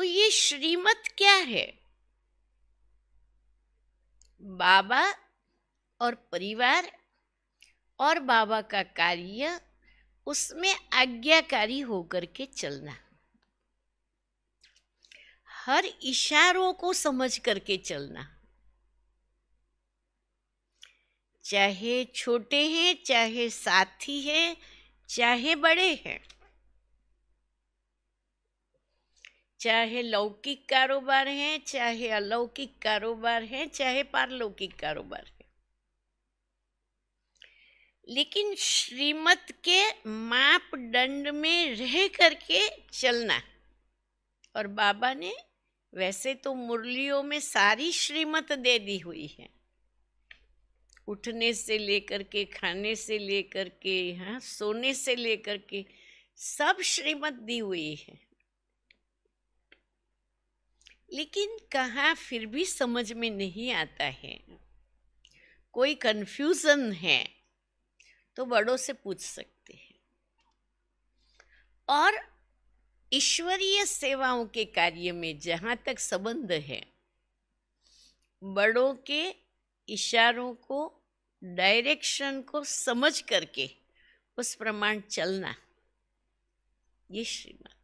तो ये श्रीमत क्या है बाबा और परिवार और बाबा का कार्य उसमें आज्ञाकारी होकर के चलना हर इशारों को समझ करके चलना चाहे छोटे हैं चाहे साथी हैं चाहे बड़े हैं चाहे लौकिक कारोबार है चाहे अलौकिक कारोबार है चाहे पारलौकिक कारोबार है लेकिन श्रीमत के मापदंड में रह करके चलना और बाबा ने वैसे तो मुरलियों में सारी श्रीमत दे दी हुई है उठने से लेकर के खाने से लेकर के हाँ सोने से लेकर के सब श्रीमत दी हुई है लेकिन कहाँ फिर भी समझ में नहीं आता है कोई कन्फ्यूजन है तो बड़ों से पूछ सकते हैं और ईश्वरीय सेवाओं के कार्य में जहाँ तक संबंध है बड़ों के इशारों को डायरेक्शन को समझ करके उस प्रमाण चलना ये श्रीमान